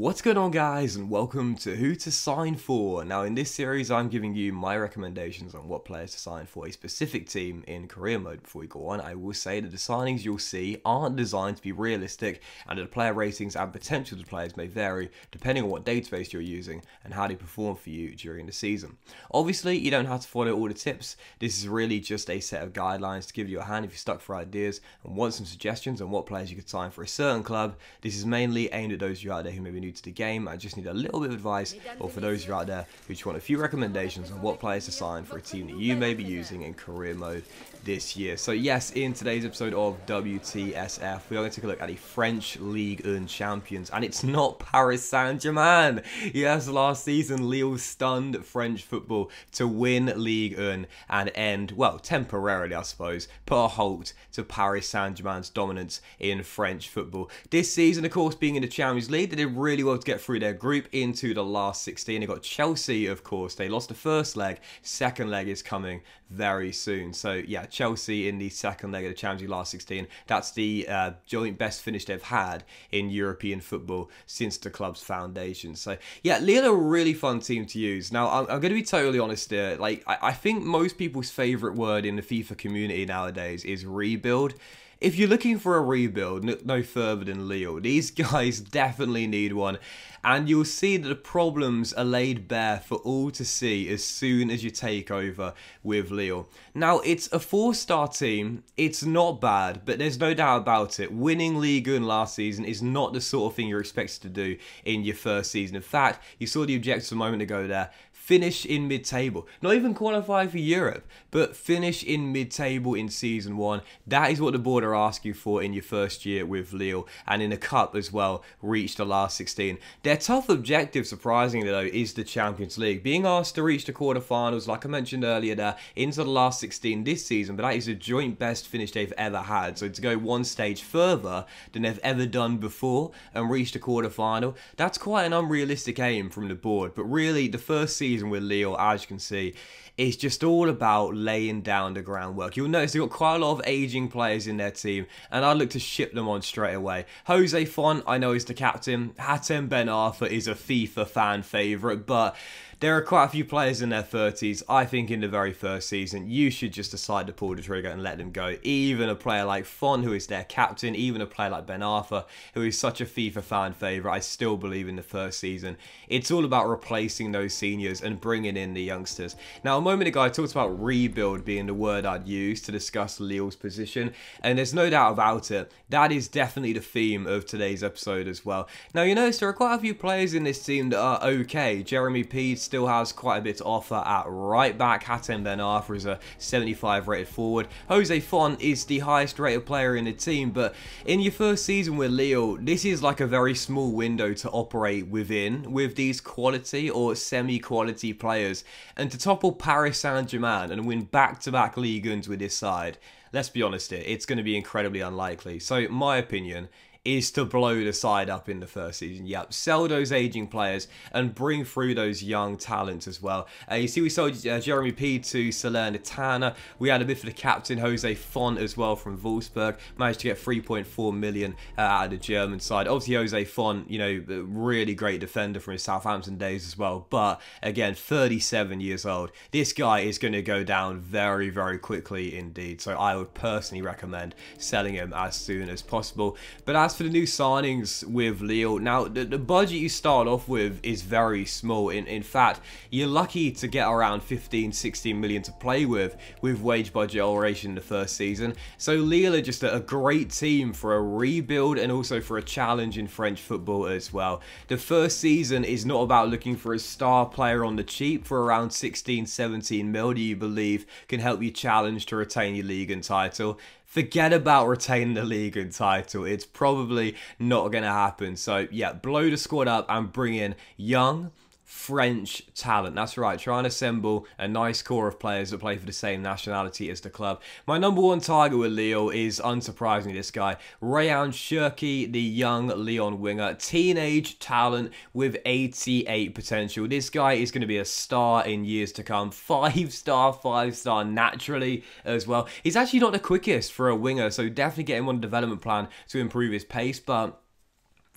What's going on guys and welcome to Who to Sign For. Now in this series I'm giving you my recommendations on what players to sign for a specific team in career mode. Before we go on, I will say that the signings you'll see aren't designed to be realistic and that the player ratings and potential of the players may vary depending on what database you're using and how they perform for you during the season. Obviously you don't have to follow all the tips, this is really just a set of guidelines to give you a hand if you're stuck for ideas and want some suggestions on what players you could sign for a certain club. This is mainly aimed at those of you out there who may be new to the game I just need a little bit of advice, or for those of you out there who just want a few recommendations on what players to sign for a team that you may be using in career mode, this year. So yes, in today's episode of WTSF, we are going to take a look at the French League and champions, and it's not Paris Saint-Germain. Yes, last season, Lille stunned French football to win League One and end, well, temporarily, I suppose, put a halt to Paris Saint-Germain's dominance in French football. This season, of course, being in the Champions League, they did really well to get through their group into the last 16. They got Chelsea, of course. They lost the first leg. Second leg is coming very soon. So yeah, Chelsea in the second leg of the Champions League last 16. That's the uh, joint best finish they've had in European football since the club's foundation. So yeah, Lille are a really fun team to use. Now I'm, I'm going to be totally honest here. Like I, I think most people's favourite word in the FIFA community nowadays is rebuild. If you're looking for a rebuild, no further than Leo, these guys definitely need one. And you'll see that the problems are laid bare for all to see as soon as you take over with Leo. Now, it's a four-star team. It's not bad, but there's no doubt about it. Winning league in last season is not the sort of thing you're expected to do in your first season. In fact, you saw the objective a moment ago there finish in mid-table. Not even qualify for Europe, but finish in mid-table in season one. That is what the board are asking for in your first year with Lille, and in the cup as well, reach the last 16. Their tough objective, surprisingly though, is the Champions League. Being asked to reach the quarterfinals, like I mentioned earlier, there into the last 16 this season, but that is the joint best finish they've ever had. So to go one stage further than they've ever done before and reach the quarterfinal, that's quite an unrealistic aim from the board. But really, the first season season with Leo, as you can see, it's just all about laying down the groundwork. You'll notice they've got quite a lot of aging players in their team, and I would look to ship them on straight away. Jose Font, I know he's the captain. Hatem Ben Arthur is a FIFA fan favourite, but there are quite a few players in their 30s. I think in the very first season, you should just decide to pull the trigger and let them go. Even a player like Fon, who is their captain, even a player like Ben Arthur, who is such a FIFA fan favourite, I still believe in the first season. It's all about replacing those seniors and bringing in the youngsters. Now, a moment ago, I talked about rebuild being the word I'd use to discuss Lille's position, and there's no doubt about it. That is definitely the theme of today's episode as well. Now, you notice there are quite a few players in this team that are okay. Jeremy Pease, still has quite a bit to offer at right back. Hatem Ben Arfa is a 75 rated forward. Jose Font is the highest rated player in the team, but in your first season with Leo, this is like a very small window to operate within with these quality or semi-quality players. And to topple Paris Saint-Germain and win back-to-back -back league with this side, let's be honest here, it's going to be incredibly unlikely. So my opinion is to blow the side up in the first season. Yep, sell those aging players and bring through those young talents as well. Uh, you see, we sold uh, Jeremy P to Salernitana. We had a bid for the captain, Jose Font, as well from Wolfsburg. Managed to get 3.4 million uh, out of the German side. Obviously, Jose Font, you know, really great defender from his Southampton days as well. But again, 37 years old. This guy is going to go down very, very quickly indeed. So I would personally recommend selling him as soon as possible. But as as for the new signings with Leo, now the, the budget you start off with is very small. In, in fact, you're lucky to get around 15, 16 million to play with, with wage budget already in the first season. So Leo are just a, a great team for a rebuild and also for a challenge in French football as well. The first season is not about looking for a star player on the cheap for around 16, 17 mil do you believe can help you challenge to retain your league and title forget about retaining the league and title. It's probably not going to happen. So, yeah, blow the squad up and bring in Young. French talent. That's right, try and assemble a nice core of players that play for the same nationality as the club. My number one target with Leo is unsurprisingly this guy, Rayan Shirky, the young Leon winger. Teenage talent with 88 potential. This guy is going to be a star in years to come. Five star, five star naturally as well. He's actually not the quickest for a winger, so definitely get him on development plan to improve his pace, but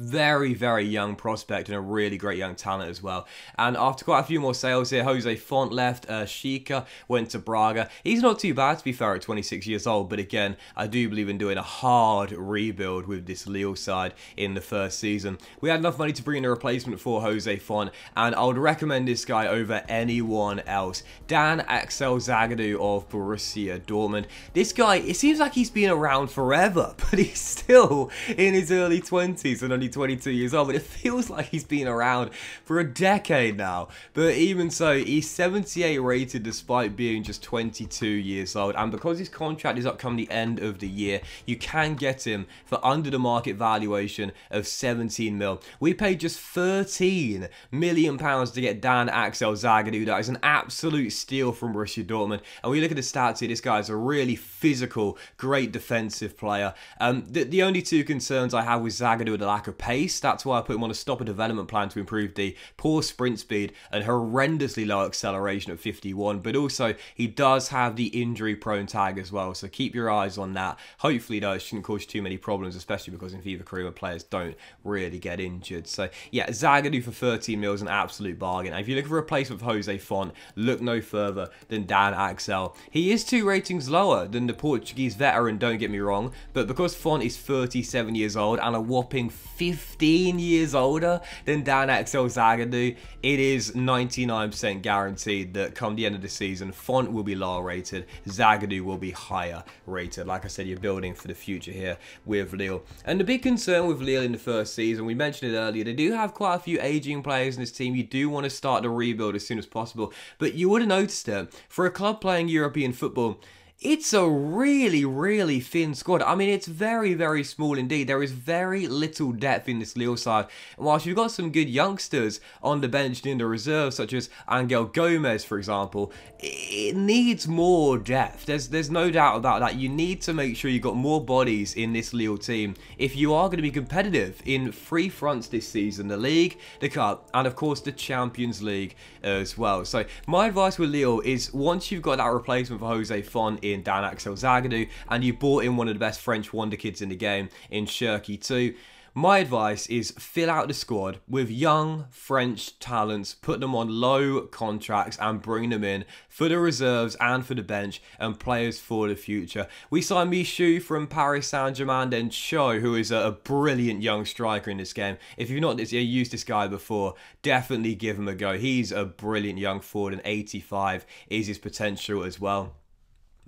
very, very young prospect and a really great young talent as well. And after quite a few more sales here, Jose Font left, uh, Shika went to Braga. He's not too bad, to be fair, at 26 years old, but again, I do believe in doing a hard rebuild with this Lille side in the first season. We had enough money to bring in a replacement for Jose Font, and I would recommend this guy over anyone else. Dan Axel Zagadou of Borussia Dortmund. This guy, it seems like he's been around forever, but he's still in his early 20s and only 22 years old, but it feels like he's been around for a decade now. But even so, he's 78 rated despite being just 22 years old. And because his contract is up come the end of the year, you can get him for under the market valuation of 17 mil. We paid just 13 million pounds to get Dan Axel Zagadou. That is an absolute steal from Borussia Dortmund. And we look at the stats here, this guy is a really physical, great defensive player. Um, the, the only two concerns I have with Zagadou are the lack of pace. That's why I put him on a stopper development plan to improve the poor sprint speed and horrendously low acceleration at 51. But also, he does have the injury prone tag as well. So keep your eyes on that. Hopefully, though, it shouldn't cause you too many problems, especially because in FIFA career players don't really get injured. So, yeah, Zagadu for 13 mil is an absolute bargain. And if you're looking for a replacement for Jose Font, look no further than Dan Axel. He is two ratings lower than the Portuguese veteran, don't get me wrong. But because Font is 37 years old and a whopping 50 15 years older than Dan Axel Zagadou, it is 99% guaranteed that come the end of the season, Font will be lower rated, Zagadou will be higher rated. Like I said, you're building for the future here with Lille. And the big concern with Lille in the first season, we mentioned it earlier, they do have quite a few aging players in this team. You do want to start the rebuild as soon as possible, but you would have noticed it. For a club playing European football, it's a really, really thin squad. I mean, it's very, very small indeed. There is very little depth in this Lille side. And whilst you've got some good youngsters on the bench and in the reserve, such as Angel Gomez, for example, it needs more depth. There's, there's no doubt about that. You need to make sure you've got more bodies in this Lille team if you are going to be competitive in three fronts this season. The League, the Cup, and of course the Champions League as well. So my advice with Lille is once you've got that replacement for Jose Font, in Dan Axel Zagadou, and you bought in one of the best French wonder kids in the game in Shirky too. My advice is fill out the squad with young French talents, put them on low contracts and bring them in for the reserves and for the bench and players for the future. We signed Michou from Paris Saint-Germain, then Cho, who is a, brilliant young striker in this game. If you've not used this guy before, definitely give him a go. He's a brilliant young forward and 85 is his potential as well.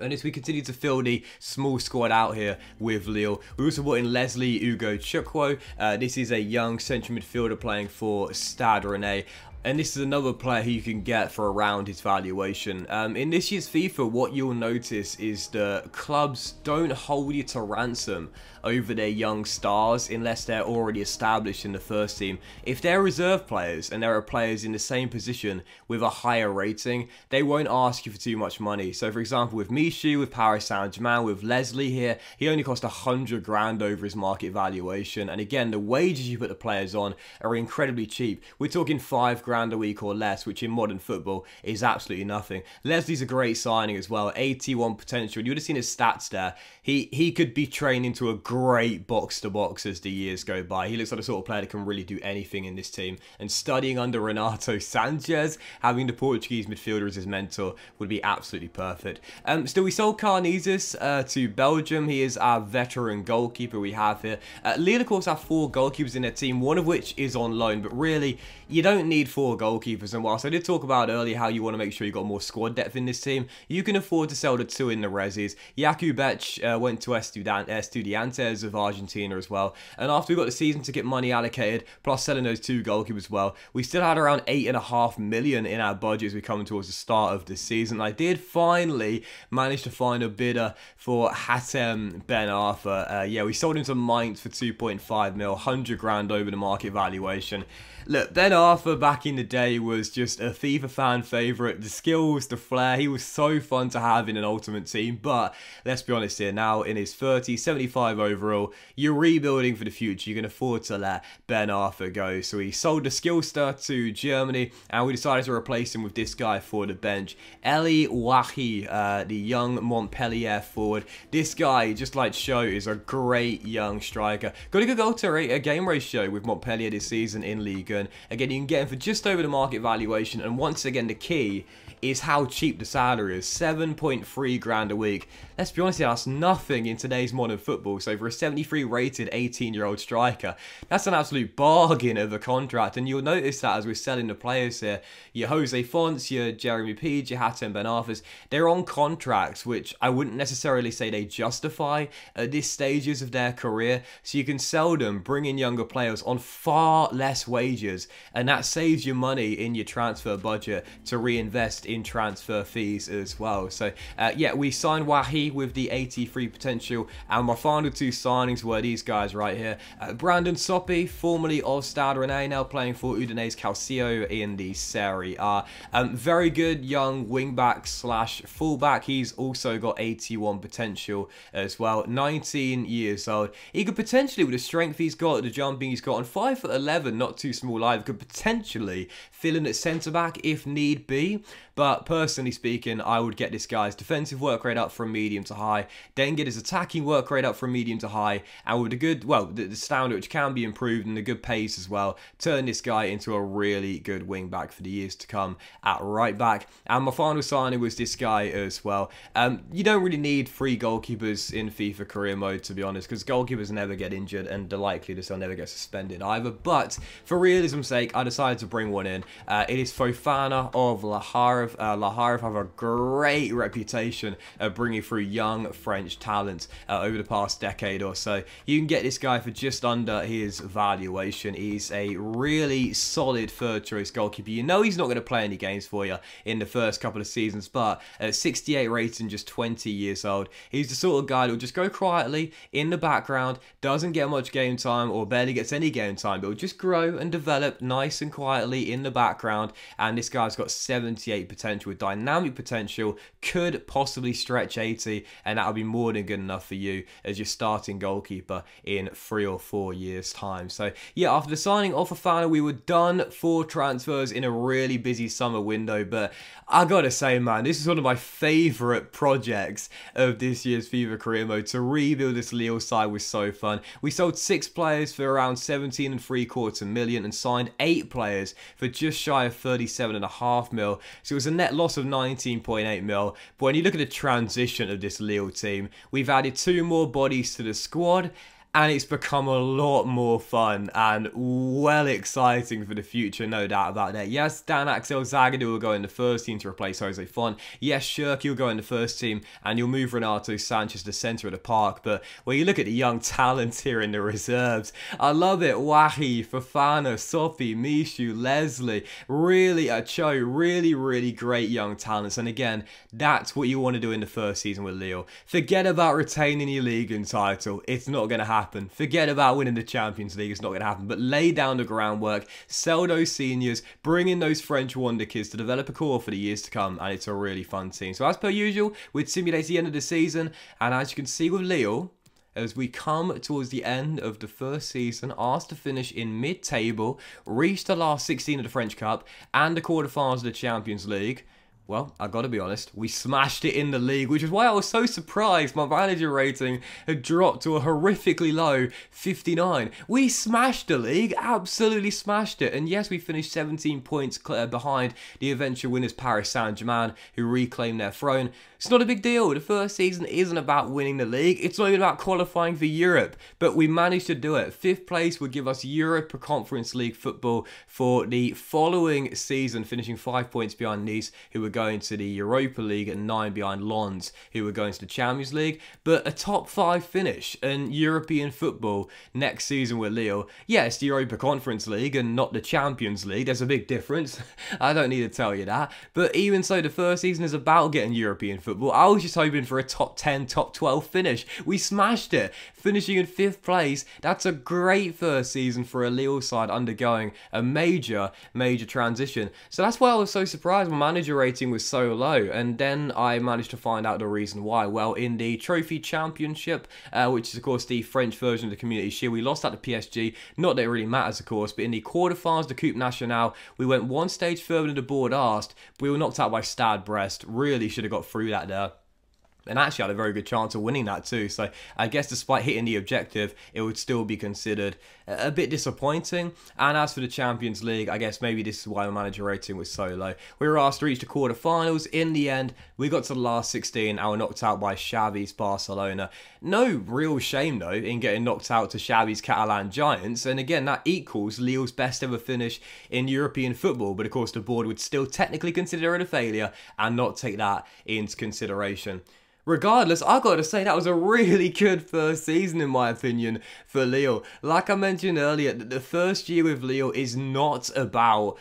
And as we continue to fill the small squad out here with Leo, we also brought in Leslie Ugo Chukwo. Uh, this is a young central midfielder playing for Stade Rene, And this is another player who you can get for around his valuation. Um, in this year's FIFA, what you'll notice is that clubs don't hold you to ransom over their young stars unless they're already established in the first team. If they're reserve players and there are players in the same position with a higher rating, they won't ask you for too much money. So for example, with Mishu, with Paris Saint-Germain, with Leslie here, he only cost 100 grand over his market valuation. And again, the wages you put the players on are incredibly cheap. We're talking five grand a week or less, which in modern football is absolutely nothing. Leslie's a great signing as well, 81 potential. You would have seen his stats there. He, he could be trained into a great box to box as the years go by. He looks like the sort of player that can really do anything in this team. And studying under Renato Sanchez, having the Portuguese midfielder as his mentor would be absolutely perfect. Um, still, we sold Carnesis uh, to Belgium. He is our veteran goalkeeper we have here. Uh, Lille, of course, have four goalkeepers in their team, one of which is on loan. But really, you don't need four goalkeepers. And whilst I did talk about earlier how you want to make sure you got more squad depth in this team, you can afford to sell the two in the resis. Jakubek uh, went to Estudiantes of Argentina as well. And after we got the season to get money allocated, plus selling those two goalkeepers as well, we still had around eight and a half million in our budget as we come towards the start of the season. I did finally manage to find a bidder for Hatem Ben Arthur. Uh, yeah, we sold him to Mainz for 2.5 mil, 100 grand over the market valuation. Look, Ben Arthur back in the day was just a FIFA fan favourite. The skills, the flair, he was so fun to have in an ultimate team. But let's be honest here, now in his 30s, 75 over overall. You're rebuilding for the future. You can afford to let Ben Arthur go. So he sold the Skillster to Germany, and we decided to replace him with this guy for the bench. Eli Wahi, uh, the young Montpellier forward. This guy, just like Show, is a great young striker. Got a good goal to rate, a game ratio with Montpellier this season in Ligue 1. Again, you can get him for just over the market valuation, and once again, the key is how cheap the salary is. 7.3 grand a week. Let's be honest, that's nothing in today's modern football. So a 73 rated 18 year old striker. That's an absolute bargain of a contract, and you'll notice that as we're selling the players here. Your Jose Fonts, your Jeremy Pede, your Hatem Ben Arthurs, they're on contracts which I wouldn't necessarily say they justify at this stages of their career, so you can sell them, bring in younger players on far less wages, and that saves you money in your transfer budget to reinvest in transfer fees as well. So, uh, yeah, we signed Wahi with the 83 potential, and my final two signings were these guys right here. Uh, Brandon Soppy, formerly of Stade Rennais, now playing for Udinese Calcio in the Serie A. Um, very good young wingback slash fullback. He's also got 81 potential as well. 19 years old. He could potentially, with the strength he's got, the jumping he's got, and 5 foot 11, not too small either, could potentially fill in at centre back if need be. But personally speaking, I would get this guy's defensive work rate up from medium to high, then get his attacking work rate up from medium medium to high, and with a good, well, the, the which can be improved and a good pace as well, turn this guy into a really good wing back for the years to come at right back. And my final signing was this guy as well. Um, you don't really need three goalkeepers in FIFA career mode, to be honest, because goalkeepers never get injured and the likelihood they'll never get suspended either. But for realism's sake, I decided to bring one in. Uh, it is Fofana of Laharov. Uh, have a great reputation of bringing through young French talent uh, over the past decade or so. You can get this guy for just under his valuation. He's a really solid third choice goalkeeper. You know he's not going to play any games for you in the first couple of seasons, but at 68 rating, just 20 years old, he's the sort of guy who'll just go quietly in the background, doesn't get much game time or barely gets any game time, but will just grow and develop nice and quietly in the background. And this guy's got 78 potential, dynamic potential, could possibly stretch 80, and that'll be more than good enough for you as you start starting goalkeeper in three or four years' time. So, yeah, after the signing of Fafana, we were done for transfers in a really busy summer window. But I gotta say, man, this is one of my favourite projects of this year's FIFA career mode. To rebuild this Lille side was so fun. We sold six players for around 17 and three quarter million and signed eight players for just shy of 37 and a half mil. So it was a net loss of 19.8 mil. But when you look at the transition of this Lille team, we've added two more bodies to to the squad and it's become a lot more fun and well exciting for the future, no doubt about that. Yes, Dan Axel Zagadou will go in the first team to replace Jose Font. Yes, Shirk, you'll go in the first team and you'll move Renato Sanchez to centre of the park. But when you look at the young talent here in the reserves, I love it. Wahi, Fafana, Sophie, Mishu, Leslie, really a cho, really, really great young talents. And again, that's what you want to do in the first season with Leo. Forget about retaining your league and title. It's not going to happen happen. Forget about winning the Champions League, it's not going to happen. But lay down the groundwork, sell those seniors, bring in those French wonder kids to develop a core for the years to come, and it's a really fun team. So, as per usual, we'd simulate the end of the season, and as you can see with Leo, as we come towards the end of the first season, asked to finish in mid-table, reach the last 16 of the French Cup, and the quarterfinals of the Champions League well, I gotta be honest, we smashed it in the league, which is why I was so surprised my manager rating had dropped to a horrifically low 59. We smashed the league, absolutely smashed it. And yes, we finished 17 points uh, behind the eventual winners Paris Saint-Germain, who reclaimed their throne. It's not a big deal. The first season isn't about winning the league. It's not even about qualifying for Europe, but we managed to do it. Fifth place would give us Europa Conference League football for the following season, finishing five points behind Nice, who were going to the Europa League and nine behind Lons, who were going to the Champions League. But a top five finish in European football next season with Lille. Yeah, it's the Europa Conference League and not the Champions League. There's a big difference. I don't need to tell you that. But even so, the first season is about getting European football. I was just hoping for a top 10, top 12 finish. We smashed it, finishing in fifth place. That's a great first season for a Lille side undergoing a major, major transition. So that's why I was so surprised when manager rating rating was so low. And then I managed to find out the reason why. Well, in the Trophy Championship, uh, which is, of course, the French version of the Community Shield, we lost that to PSG. Not that it really matters, of course, but in the quarterfinals, the Coupe Nationale, we went one stage further than the board asked. we were knocked out by Stade Brest. Really should have got through that there and actually had a very good chance of winning that too. So I guess despite hitting the objective, it would still be considered a bit disappointing. And as for the Champions League, I guess maybe this is why the manager rating was so low. We were asked to reach the quarterfinals. In the end, we got to the last 16 and were knocked out by Xavi's Barcelona. No real shame though in getting knocked out to Xavi's Catalan Giants. And again, that equals Lille's best ever finish in European football. But of course, the board would still technically consider it a failure and not take that into consideration. Regardless, I've got to say that was a really good first season in my opinion for Leo. Like I mentioned earlier, the first year with Leo is not about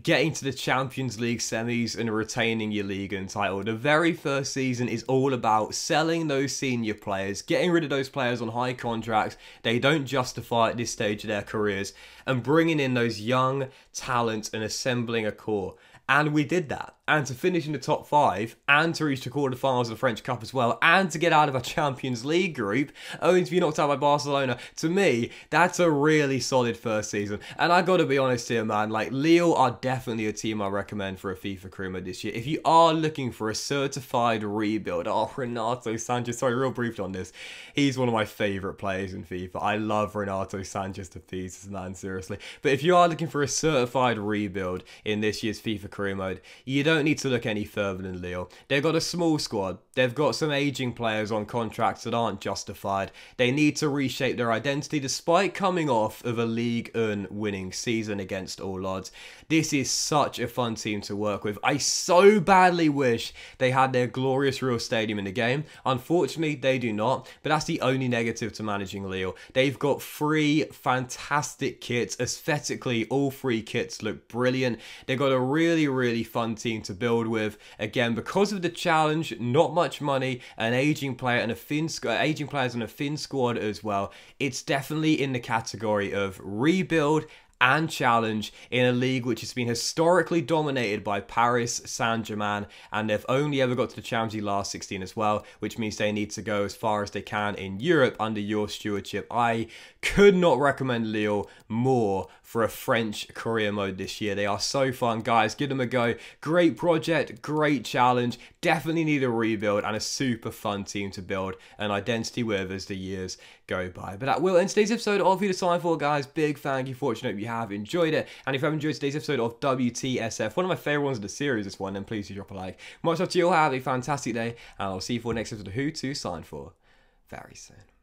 getting to the Champions League semis and retaining your league and title. The very first season is all about selling those senior players, getting rid of those players on high contracts they don't justify at this stage of their careers, and bringing in those young talents and assembling a core. And we did that and to finish in the top five and to reach the quarterfinals of the French Cup as well and to get out of a Champions League group only to be knocked out by Barcelona, to me, that's a really solid first season. And I gotta be honest here, man, like Lille are definitely a team I recommend for a FIFA Mode this year. If you are looking for a certified rebuild, oh Renato Sanchez, sorry, real briefed on this. He's one of my favourite players in FIFA. I love Renato Sanchez to pieces, man, seriously. But if you are looking for a certified rebuild in this year's FIFA career mode, you don't don't need to look any further than Lille. They've got a small squad, they've got some ageing players on contracts that aren't justified. They need to reshape their identity despite coming off of a League and winning season against all odds. This is such a fun team to work with. I so badly wish they had their glorious Real Stadium in the game. Unfortunately, they do not, but that's the only negative to managing Lille. They've got three fantastic kits. Aesthetically, all three kits look brilliant. They've got a really, really fun team to build with. Again, because of the challenge, not much money, an aging player and a thin uh, aging players and a thin squad as well. It's definitely in the category of rebuild and challenge in a league which has been historically dominated by Paris Saint-Germain and they've only ever got to the Champions League last 16 as well, which means they need to go as far as they can in Europe under your stewardship. I could not recommend Lille more for a French career mode this year. They are so fun, guys. Give them a go. Great project, great challenge. Definitely need a rebuild and a super fun team to build an identity with as the years go by. But that will end today's episode of You to Sign For, guys. Big thank you for Hope you have enjoyed it. And if you have enjoyed today's episode of WTSF, one of my favorite ones of the series, this one, then please do drop a like. Much love to you all. Have a fantastic day, and I'll see you for next episode of Who to Sign For very soon.